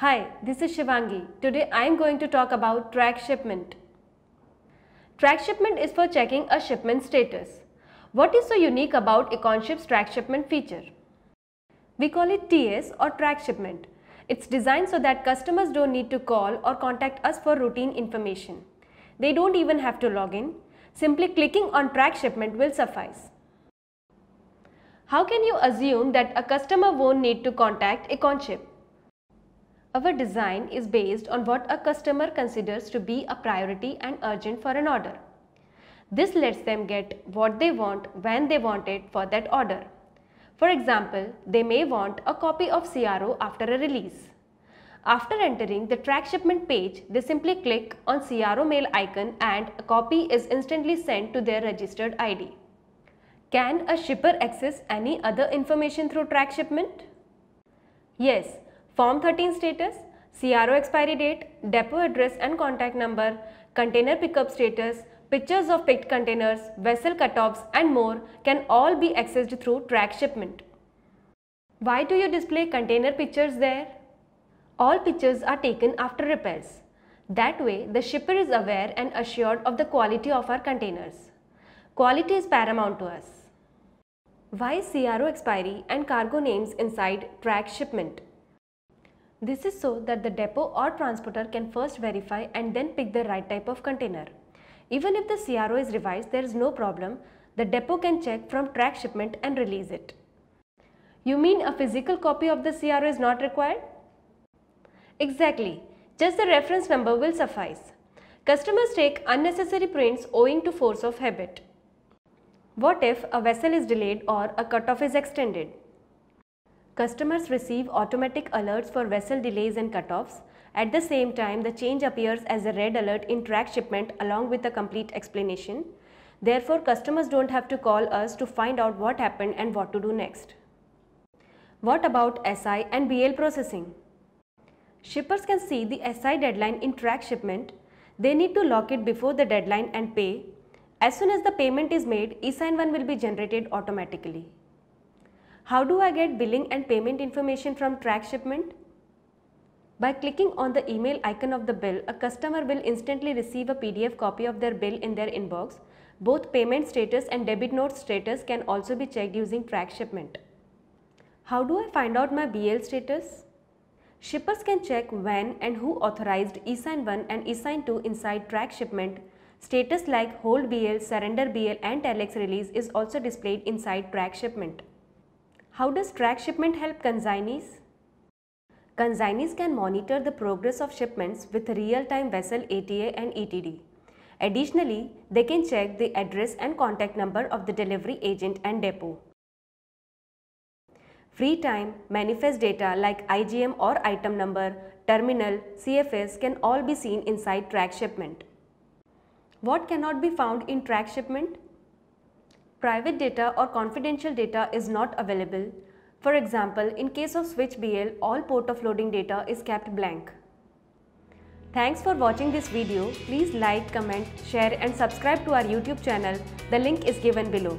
Hi, this is Shivangi. Today I am going to talk about track shipment. Track shipment is for checking a shipment status. What is so unique about Econship's track shipment feature? We call it TS or track shipment. It's designed so that customers don't need to call or contact us for routine information. They don't even have to log in. Simply clicking on track shipment will suffice. How can you assume that a customer won't need to contact Econship? Our design is based on what a customer considers to be a priority and urgent for an order. This lets them get what they want when they want it for that order. For example, they may want a copy of CRO after a release. After entering the track shipment page, they simply click on CRO mail icon and a copy is instantly sent to their registered ID. Can a shipper access any other information through track shipment? Yes, Form 13 status, CRO expiry date, depot address and contact number, container pickup status, pictures of picked containers, vessel cutoffs and more can all be accessed through track shipment. Why do you display container pictures there? All pictures are taken after repairs. That way, the shipper is aware and assured of the quality of our containers. Quality is paramount to us. Why CRO expiry and cargo names inside track shipment? This is so that the depot or transporter can first verify and then pick the right type of container. Even if the CRO is revised, there is no problem. The depot can check from track shipment and release it. You mean a physical copy of the CRO is not required? Exactly. Just the reference number will suffice. Customers take unnecessary prints owing to force of habit. What if a vessel is delayed or a cutoff is extended? Customers receive automatic alerts for vessel delays and cutoffs. At the same time, the change appears as a red alert in track shipment along with a complete explanation. Therefore, customers don't have to call us to find out what happened and what to do next. What about SI and BL processing? Shippers can see the SI deadline in track shipment. They need to lock it before the deadline and pay. As soon as the payment is made, eSign 1 will be generated automatically. How do I get billing and payment information from track shipment? By clicking on the email icon of the bill, a customer will instantly receive a PDF copy of their bill in their inbox. Both payment status and debit note status can also be checked using track shipment. How do I find out my BL status? Shippers can check when and who authorized eSign 1 and eSign 2 inside track shipment. Status like hold BL, surrender BL and telex release is also displayed inside track shipment. How does track shipment help consignees? Consignees can monitor the progress of shipments with real-time vessel ATA and ETD. Additionally, they can check the address and contact number of the delivery agent and depot. Free time, manifest data like IGM or item number, terminal, CFS can all be seen inside track shipment. What cannot be found in track shipment? private data or confidential data is not available. For example, in case of switch BL, all port of loading data is kept blank. Thanks for watching this video. Please like, comment, share and subscribe to our YouTube channel. The link is given below.